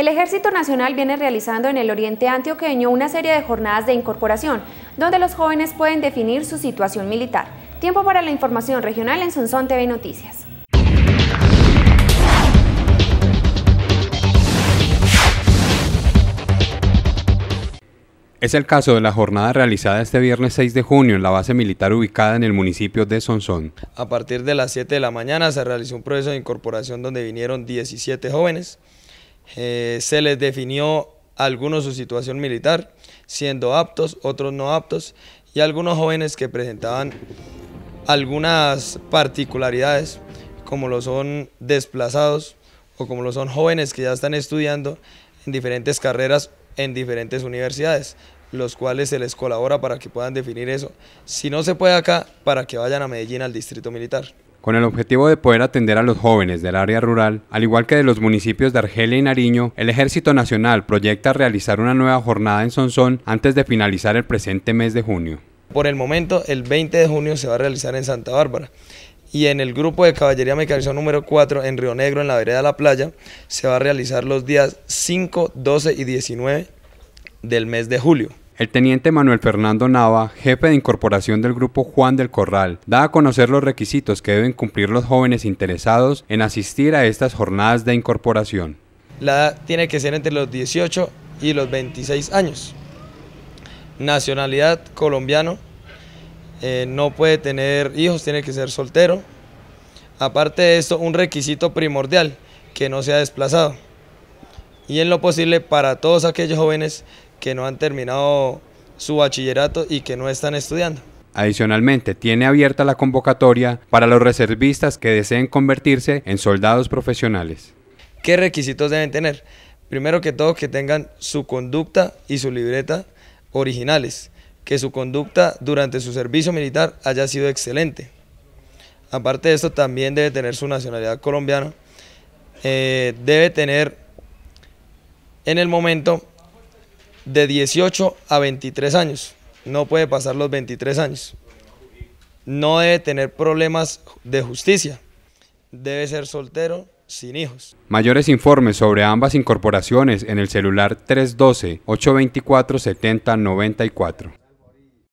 El Ejército Nacional viene realizando en el Oriente Antioqueño una serie de jornadas de incorporación, donde los jóvenes pueden definir su situación militar. Tiempo para la información regional en Sonsón TV Noticias. Es el caso de la jornada realizada este viernes 6 de junio en la base militar ubicada en el municipio de Sonsón. A partir de las 7 de la mañana se realizó un proceso de incorporación donde vinieron 17 jóvenes eh, se les definió algunos su situación militar, siendo aptos, otros no aptos, y algunos jóvenes que presentaban algunas particularidades, como lo son desplazados o como lo son jóvenes que ya están estudiando en diferentes carreras en diferentes universidades, los cuales se les colabora para que puedan definir eso. Si no se puede acá, para que vayan a Medellín al distrito militar con el objetivo de poder atender a los jóvenes del área rural, al igual que de los municipios de Argelia y Nariño, el Ejército Nacional proyecta realizar una nueva jornada en Sonsón antes de finalizar el presente mes de junio. Por el momento, el 20 de junio se va a realizar en Santa Bárbara y en el grupo de caballería mecanizada número 4 en Río Negro, en la vereda de la playa, se va a realizar los días 5, 12 y 19 del mes de julio. El teniente Manuel Fernando Nava, jefe de incorporación del grupo Juan del Corral, da a conocer los requisitos que deben cumplir los jóvenes interesados en asistir a estas jornadas de incorporación. La edad tiene que ser entre los 18 y los 26 años. Nacionalidad colombiano, eh, no puede tener hijos, tiene que ser soltero. Aparte de esto, un requisito primordial, que no sea desplazado y en lo posible para todos aquellos jóvenes que no han terminado su bachillerato y que no están estudiando. Adicionalmente, tiene abierta la convocatoria para los reservistas que deseen convertirse en soldados profesionales. ¿Qué requisitos deben tener? Primero que todo, que tengan su conducta y su libreta originales, que su conducta durante su servicio militar haya sido excelente. Aparte de esto, también debe tener su nacionalidad colombiana, eh, debe tener en el momento de 18 a 23 años. No puede pasar los 23 años. No debe tener problemas de justicia. Debe ser soltero sin hijos. Mayores informes sobre ambas incorporaciones en el celular 312-824-7094.